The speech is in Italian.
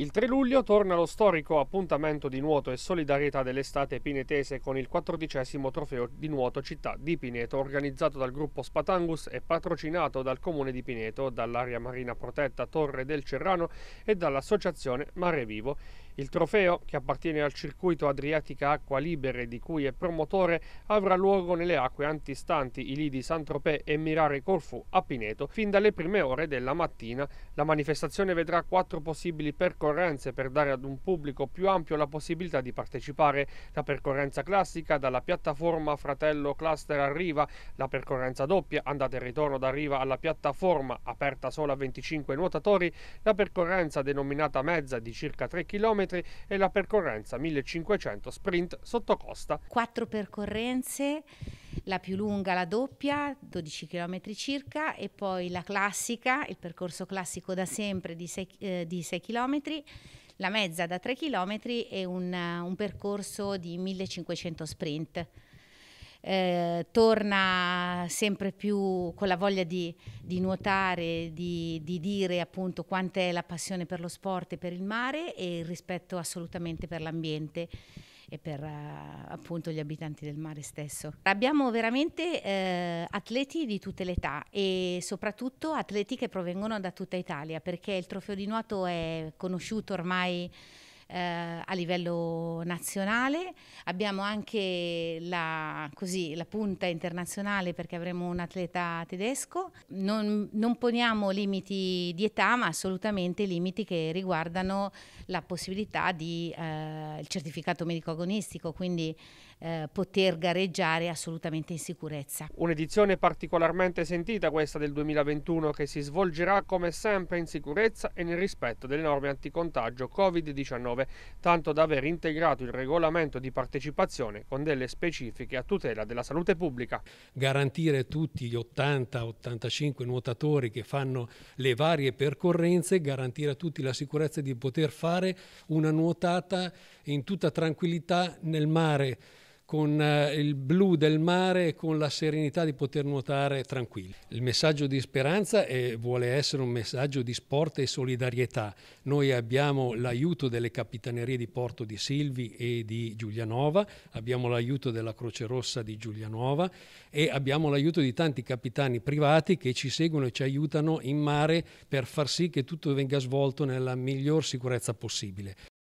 Il 3 luglio torna lo storico appuntamento di nuoto e solidarietà dell'estate pinetese con il 14 trofeo di nuoto città di Pineto organizzato dal gruppo Spatangus e patrocinato dal comune di Pineto, dall'area marina protetta Torre del Cerrano e dall'associazione Mare Vivo. Il trofeo, che appartiene al circuito Adriatica Acqua Libere di cui è promotore, avrà luogo nelle acque antistanti i lidi Saint-Tropez e Mirare Corfu a Pineto fin dalle prime ore della mattina. La manifestazione vedrà quattro possibili percorsi percorrenze per dare ad un pubblico più ampio la possibilità di partecipare. La percorrenza classica dalla piattaforma Fratello Cluster a Riva, la percorrenza doppia andata e ritorno da Riva alla piattaforma aperta solo a 25 nuotatori, la percorrenza denominata mezza di circa 3 km e la percorrenza 1500 sprint sotto costa. Quattro percorrenze la più lunga la doppia, 12 km circa, e poi la classica, il percorso classico da sempre di 6, eh, di 6 km, la mezza da 3 km e un, un percorso di 1500 sprint. Eh, torna sempre più con la voglia di, di nuotare, di, di, dire appunto quant'è la passione per lo sport e per il mare e il rispetto assolutamente per l'ambiente e per eh, appunto gli abitanti del mare stesso. Abbiamo veramente eh, atleti di tutte le età e soprattutto atleti che provengono da tutta Italia perché il trofeo di nuoto è conosciuto ormai eh, a livello nazionale. Abbiamo anche la, così, la, punta internazionale perché avremo un atleta tedesco. Non, non poniamo limiti di età, ma assolutamente limiti che riguardano la possibilità di eh, il certificato medico agonistico, quindi eh, poter gareggiare assolutamente in sicurezza. Un'edizione particolarmente sentita questa del 2021 che si svolgerà come sempre in sicurezza e nel rispetto delle norme anticontagio Covid-19 2019, tanto da aver integrato il regolamento di partecipazione con delle specifiche a tutela della salute pubblica. Garantire tutti gli 80-85 nuotatori che fanno le varie percorrenze, garantire a tutti la sicurezza di poter fare una nuotata in tutta tranquillità nel mare con eh, il blu del mare e con la serenità di poter nuotare tranquilli. Il messaggio di speranza è, vuole essere un messaggio di sport e solidarietà. Noi abbiamo l'aiuto delle capitanerie di Porto di Silvi e di Giulianova, abbiamo l'aiuto della Croce Rossa di Giulianova e abbiamo l'aiuto di tanti capitani privati che ci seguono e ci aiutano in mare per far sì che tutto venga svolto nella miglior sicurezza possibile.